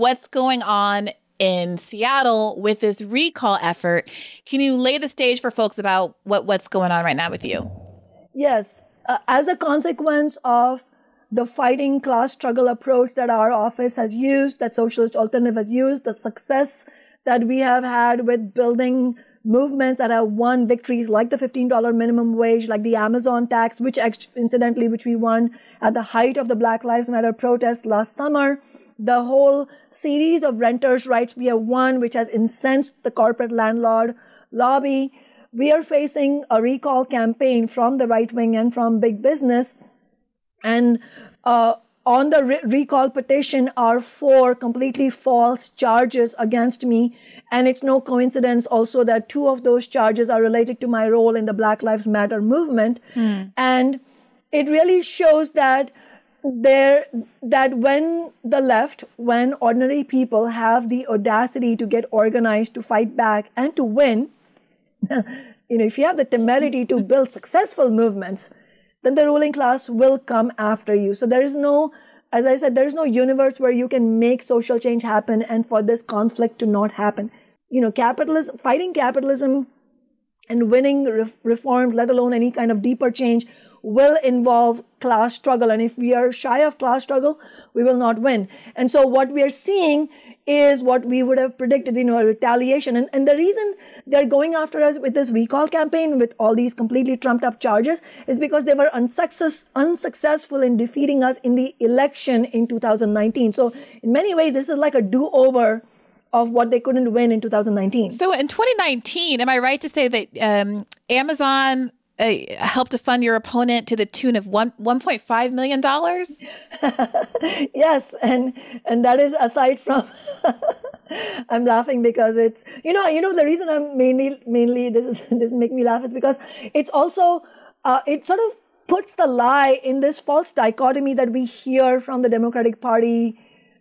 what's going on in Seattle with this recall effort. Can you lay the stage for folks about what, what's going on right now with you? Yes. Uh, as a consequence of the fighting class struggle approach that our office has used, that Socialist Alternative has used, the success that we have had with building movements that have won victories like the $15 minimum wage, like the Amazon tax, which incidentally, which we won at the height of the Black Lives Matter protests last summer the whole series of renters' rights we have won, which has incensed the corporate landlord lobby. We are facing a recall campaign from the right wing and from big business. And uh, on the re recall petition are four completely false charges against me. And it's no coincidence also that two of those charges are related to my role in the Black Lives Matter movement. Mm. And it really shows that there that when the left when ordinary people have the audacity to get organized to fight back and to win you know if you have the temerity to build successful movements then the ruling class will come after you so there is no as i said there is no universe where you can make social change happen and for this conflict to not happen you know capitalism fighting capitalism and winning re- reforms, let alone any kind of deeper change, will involve class struggle. And if we are shy of class struggle, we will not win. And so what we are seeing is what we would have predicted, you know, a retaliation. And, and the reason they're going after us with this recall campaign, with all these completely trumped up charges, is because they were unsuccess- unsuccessful in defeating us in the election in 2019. So in many ways, this is like a do over of what they couldn't win in 2019. So in 2019, am I right to say that um, Amazon uh, helped to fund your opponent to the tune of one 1.5 million dollars? yes, and and that is aside from. I'm laughing because it's you know you know the reason I'm mainly mainly this is this make me laugh is because it's also uh, it sort of puts the lie in this false dichotomy that we hear from the Democratic Party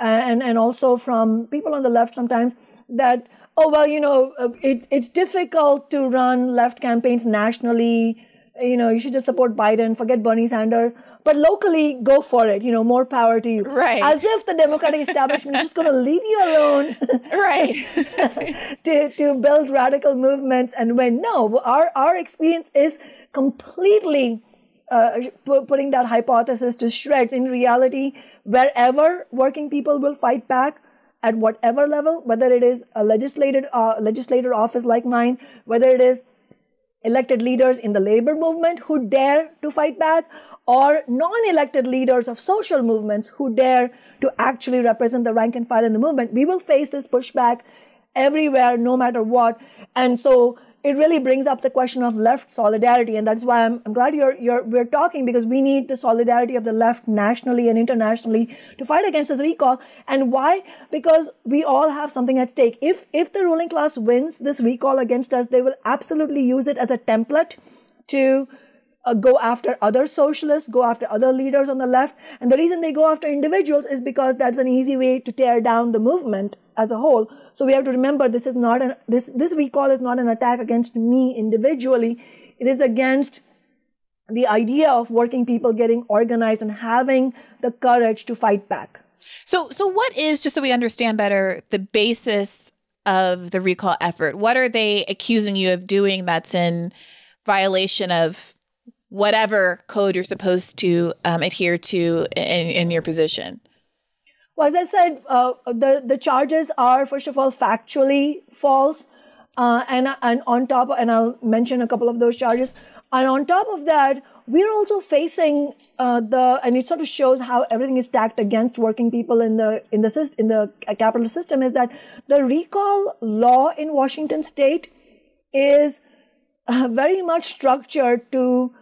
and, and also from people on the left sometimes that, oh, well, you know, uh, it, it's difficult to run left campaigns nationally. You know, you should just support Biden, forget Bernie Sanders. But locally, go for it. You know, more power to you. Right. As if the Democratic establishment is just going to leave you alone. right. to, to build radical movements and when No, our, our experience is completely uh, putting that hypothesis to shreds. In reality, wherever working people will fight back at whatever level, whether it is a legislated uh, legislator office like mine, whether it is elected leaders in the labor movement who dare to fight back, or non-elected leaders of social movements who dare to actually represent the rank and file in the movement, we will face this pushback everywhere, no matter what. And so it really brings up the question of left solidarity, and that's why I'm, I'm glad you're, you're, we're talking because we need the solidarity of the left nationally and internationally to fight against this recall. And why? Because we all have something at stake. If if the ruling class wins this recall against us, they will absolutely use it as a template to uh, go after other socialists, go after other leaders on the left. And the reason they go after individuals is because that's an easy way to tear down the movement as a whole so we have to remember this is not an, this, this recall is not an attack against me individually. It is against the idea of working people getting organized and having the courage to fight back. So, so what is just so we understand better the basis of the recall effort? What are they accusing you of doing that's in violation of whatever code you're supposed to um, adhere to in, in your position? Well, as I said, uh, the, the charges are, first of all, factually false. Uh, and, and on top, and I'll mention a couple of those charges. And on top of that, we're also facing uh, the, and it sort of shows how everything is stacked against working people in the in the in the capitalist system is that the recall law in Washington State is uh, very much structured to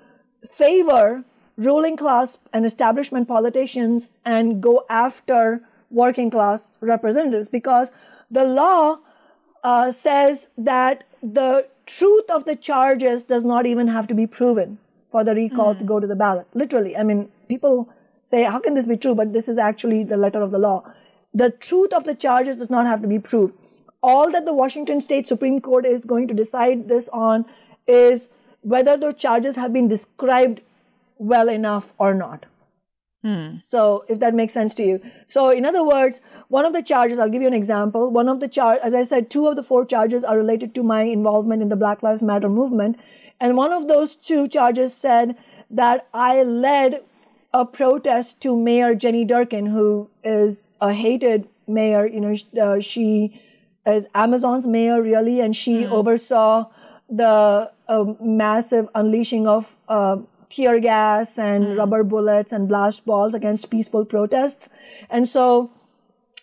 favor ruling class and establishment politicians and go after working class representatives because the law uh, says that the truth of the charges does not even have to be proven for the recall mm. to hmm. go to the ballot. Literally, I mean, people say, how can this be true? But this is actually the letter of the law. The truth of the charges does not have to be proved. All that the Washington State Supreme Court is going to decide this on is whether those charges have been described well enough or not. Hmm. So, if that makes sense to you. So, in other words, one of the charges, I'll give you an example. One of the charges, as I said, two of the four charges are related to my involvement in the Black Lives Matter movement. And one of those two charges said that I led a protest to Mayor Jenny Durkin, who is a hated mayor. You know, uh, she is Amazon's mayor, really, and she mm oversaw the uh, massive unleashing of. Uh, tear gas and mm. rubber bullets and blast balls against peaceful protests. And so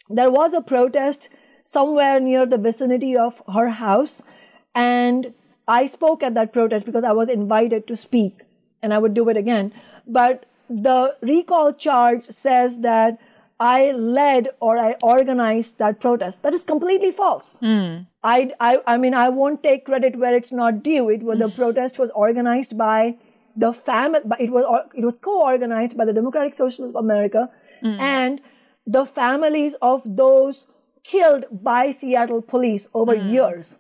there was a protest somewhere near the vicinity of her house. And I spoke at that protest because I was invited to speak and I would do it again. But the recall charge says that I led or I organized that protest. That is completely false. Mm. I, I, I mean, I won't take credit where it's not due. It was, the hmm. protest was organized by the family it was it was co-organized by the Democratic Socialists of America mm. and the families of those killed by Seattle police over mm. years.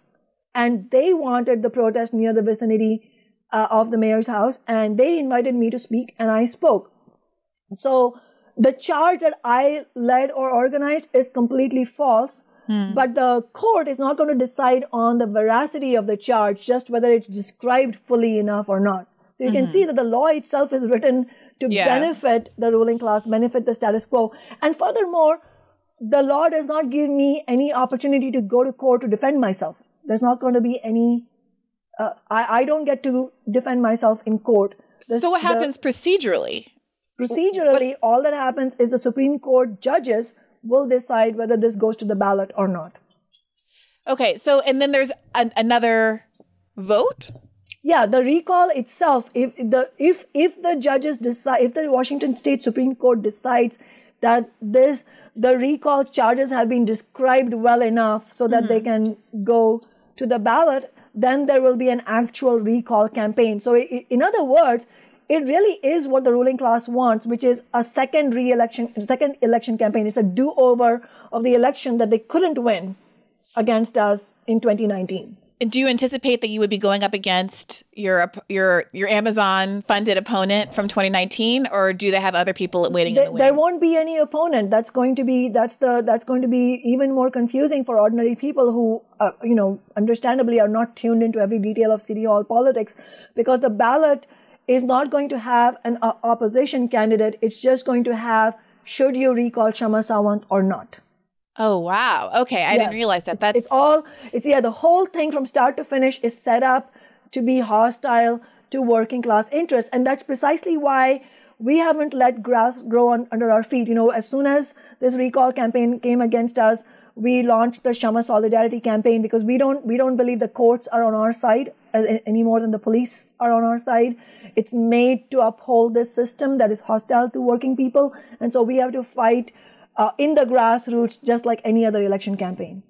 And they wanted the protest near the vicinity uh, of the mayor's house, and they invited me to speak, and I spoke. So the charge that I led or organized is completely false. Mm. But the court is not going to decide on the veracity of the charge, just whether it's described fully enough or not. So you mm-hmm. can see mm-hmm. that the law itself is written to yeah. benefit the ruling class, benefit the status quo. And furthermore, the law does not give me any opportunity to go to court to defend myself. There's not going to be any, uh, I, I don't get to defend myself in court. so what happens the, procedurally? Procedurally, all that happens is the Supreme Court judges will decide whether this goes to the ballot or not. Okay, so and then there's an, another vote yeah the recall itself if the if if the judges decide if the washington state supreme court decides that this the recall charges have been described well enough so that mm-hmm. they can go to the ballot then there will be an actual recall campaign so it, in other words it really is what the ruling class wants which is a second re-election second election campaign it's a do-over of the election that they couldn't win against us in 2019 do you anticipate that you would be going up against your your your Amazon funded opponent from 2019, or do they have other people waiting? They, the there won't be any opponent. That's going to be that's the that's going to be even more confusing for ordinary people who uh, you know understandably are not tuned into every detail of city hall politics, because the ballot is not going to have an uh, opposition candidate. It's just going to have should you recall Shama Sawant or not. Oh wow. Okay, I yes. didn't realize that. That's it's all it's yeah, the whole thing from start to finish is set up to be hostile to working class interests and that's precisely why we haven't let grass grow on, under our feet. You know, as soon as this recall campaign came against us, we launched the Shama Solidarity campaign because we don't we don't believe the courts are on our side uh, any more than the police are on our side. It's made to uphold this system that is hostile to working people, and so we have to fight uh, in the grassroots, just like any other election campaign.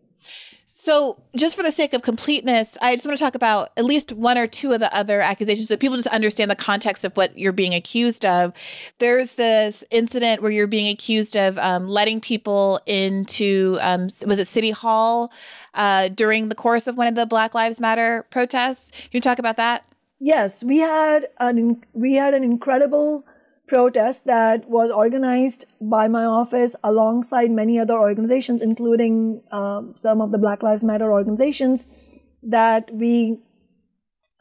So, just for the sake of completeness, I just want to talk about at least one or two of the other accusations so people just understand the context of what you're being accused of. There's this incident where you're being accused of um, letting people into, um, was it City Hall uh, during the course of one of the Black Lives Matter protests? Can you talk about that? Yes, we had an we had an incredible protest that was organized by my office alongside many other organizations, including um, some of the Black Lives Matter organizations, that we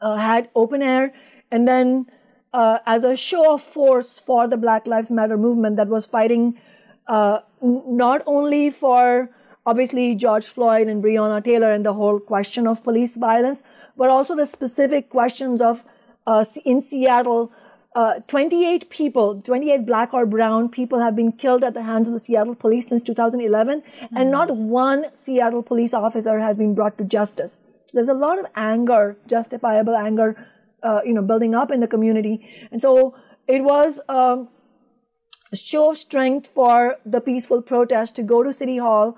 uh, had open air and then uh, as a show of force for the Black Lives Matter movement that was fighting uh, not only for obviously George Floyd and Breonna Taylor and the whole question of police violence, but also the specific questions of uh, in Seattle uh, 28 people, 28 black or brown people have been killed at the hands of the Seattle police since 2011, mm-hmm. and not mm-hmm. one Seattle police officer has been brought to justice. So there's a lot of anger, justifiable anger, uh, you know, building up in the community. And so it was um, a show of strength for the peaceful protest to go to City Hall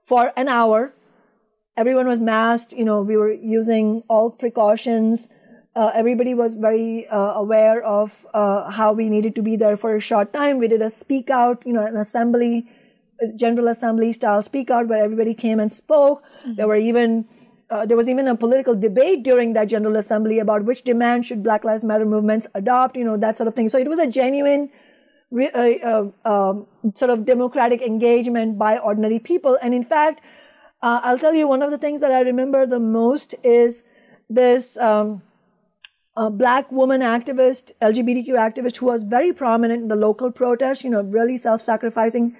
for an hour. Everyone was masked, you know, we were using all precautions uh, everybody was very uh, aware of uh, how we needed to be there for a short time. We did a speak out, you know, an assembly, general assembly style speak out where everybody came and spoke. Mm -hmm. There mm-hmm. were even uh, there was even a political debate during that general assembly about which demand should Black Lives Matter movements adopt, you know, that sort of thing. So it was a genuine uh, uh, um, sort of democratic engagement by ordinary people. And in fact, I'll tell you one of the things that I remember the most is this. Um, a black woman activist, LGBTQ activist who was very prominent in the local protest, you know, really self-sacrificing.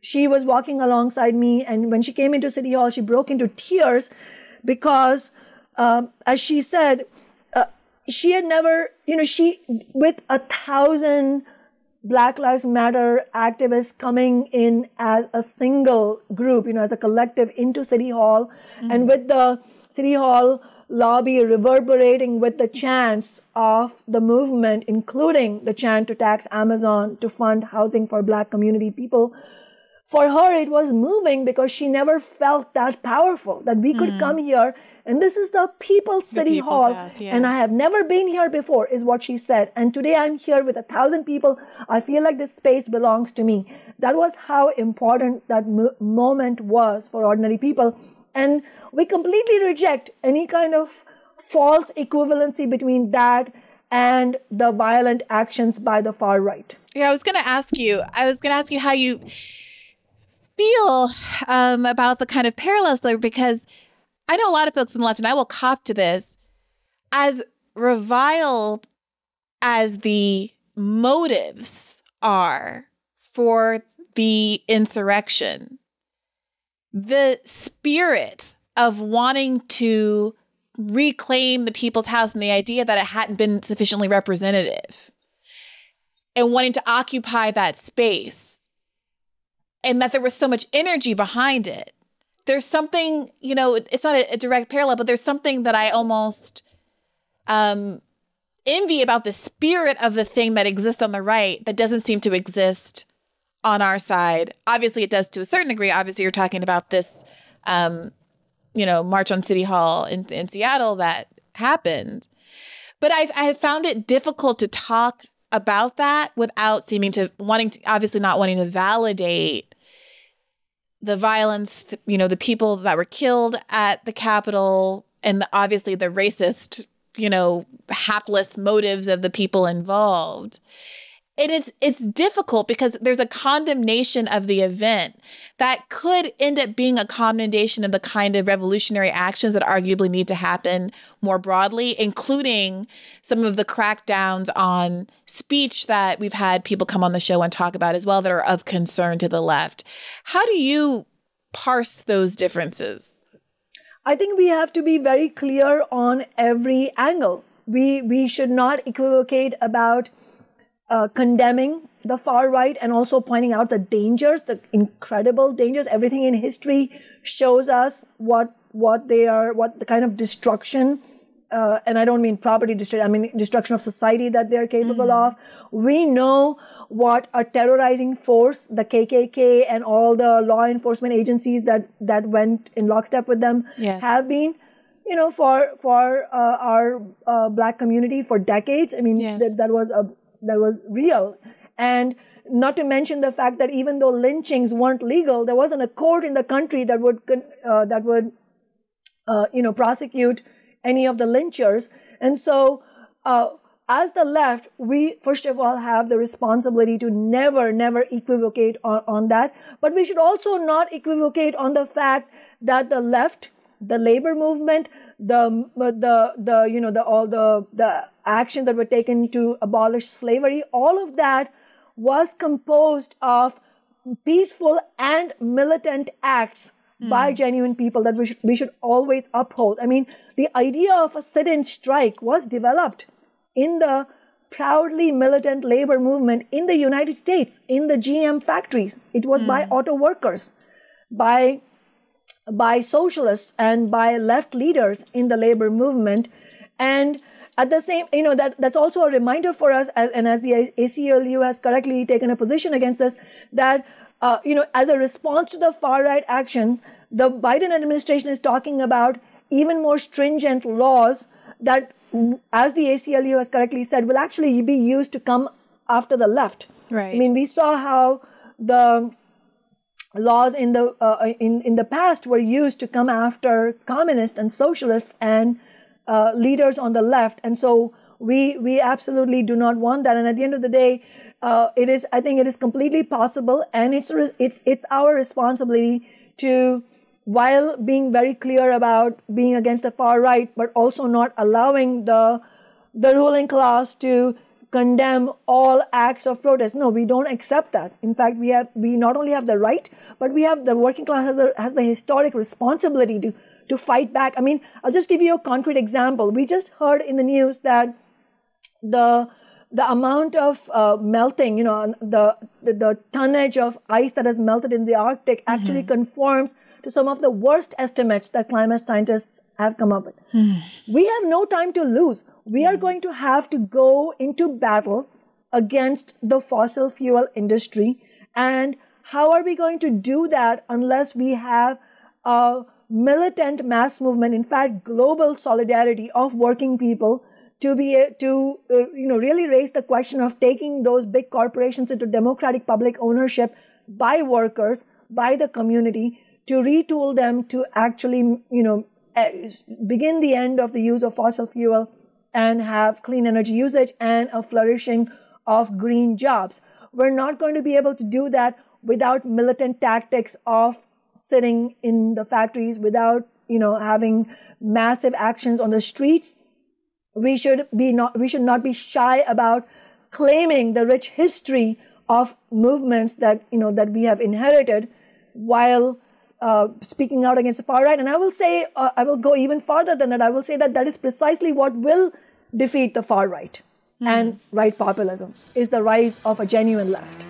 She was walking alongside me and when she came into City Hall, she broke into tears because, um, as she said, uh, she had never, you know, she, with a thousand Black Lives Matter activists coming in as a single group, you know, as a collective into City Hall mm -hmm. and with the City Hall, lobby reverberating with the chants of the movement, including the chant to tax Amazon to fund housing for black community people. For her, it was moving because she never felt that powerful that we could mm. come here and this is the people's the city people's hall house, yeah. and i have never been here before is what she said and today i'm here with a thousand people i feel like this space belongs to me that was how important that mo moment was for ordinary people and we completely reject any kind of false equivalency between that and the violent actions by the far right. Yeah, I was going to ask you. I was going to ask you how you feel um, about the kind of parallels there, because I know a lot of folks on the left, and I will cop to this, as reviled as the motives are for the insurrection the spirit of wanting to reclaim the people's house and the idea that it hadn't been sufficiently representative and wanting to occupy that space and that there was so much energy behind it there's something you know it's not a, a direct parallel but there's something that i almost um, envy about the spirit of the thing that exists on the right that doesn't seem to exist on our side. Obviously, it does to a certain degree. Obviously, you're talking about this, um, you know, march on City Hall in, in Seattle that happened. But I've, I have found it difficult to talk about that without seeming to wanting to, obviously, not wanting to validate the violence, you know, the people that were killed at the Capitol and the, obviously the racist, you know, hapless motives of the people involved it is it's difficult because there's a condemnation of the event that could end up being a condemnation of the kind of revolutionary actions that arguably need to happen more broadly including some of the crackdowns on speech that we've had people come on the show and talk about as well that are of concern to the left how do you parse those differences i think we have to be very clear on every angle we we should not equivocate about uh, condemning the far right and also pointing out the dangers, the incredible dangers. Everything in history shows us what what they are, what the kind of destruction. Uh, and I don't mean property destruction. I mean destruction of society that they are capable mm-hmm. of. We know what a terrorizing force the KKK and all the law enforcement agencies that that went in lockstep with them yes. have been you know, for for uh, our uh, black community for decades. I mean, yes. th- that was a that was real. And not to mention the fact that even though lynchings weren't legal, there wasn't a court in the country that would uh, that would uh, you know prosecute any of the lynchers. And so, uh, as the left, we first of all have the responsibility to never, never equivocate on, on that. But we should also not equivocate on the fact that the left, the labor movement, the uh, the the you know the all the the actions that were taken to abolish slavery all of that was composed of peaceful and militant acts mm. by genuine people that we should, we should always uphold i mean the idea of a sit-in strike was developed in the proudly militant labor movement in the united states in the gm factories it was mm. by hmm. auto workers by by socialists and by left leaders in the labor movement. And at the same, you know, that, that's also a reminder for us, as, and as the ACLU has correctly taken a position against this, that, uh, you know, as a response to the far right action, the Biden administration is talking about even more stringent laws that, as the ACLU has correctly said, will actually be used to come after the left. Right. I mean, we saw how the laws in the uh, uh, in in the past were used to come after communists and socialists and uh, leaders on the left, and so we we absolutely do not want that. And at the end of the day, uh, it is I think it is completely possible, and it's it's it's our responsibility to while being very clear about being against the far right, but also not allowing the the ruling class to condemn all acts of protest. No, we don't accept that. In fact, we have we not only have the right, but we have the working class has, a, has the historic responsibility to to fight back. I mean, I'll just give you a concrete example. We just heard in the news that the the amount of uh, melting, you know, the, the, the tonnage of ice that has melted in the Arctic mm -hmm. actually mm-hmm. conforms to some of the worst estimates that climate scientists have come up with. Hmm. we have no time to lose. We are going to have to go into battle against the fossil fuel industry. And how are we going to do that unless we have a militant mass movement, in fact, global solidarity of working people? to be to uh, you know really raise the question of taking those big corporations into democratic public ownership by workers by the community to retool them to actually, you know, eh, begin the end of the use of fossil fuel and have clean energy usage and a flourishing of green jobs. We're not going to be able to do that without militant tactics of sitting in the factories, without you know having massive actions on the streets. We should be not we should not be shy about claiming the rich history of movements that you know that we have inherited while uh, speaking out against the far right. And I will say, uh, I will go even farther than that. I will say that that is precisely what will defeat the far right mm. and right populism is the rise of a genuine left.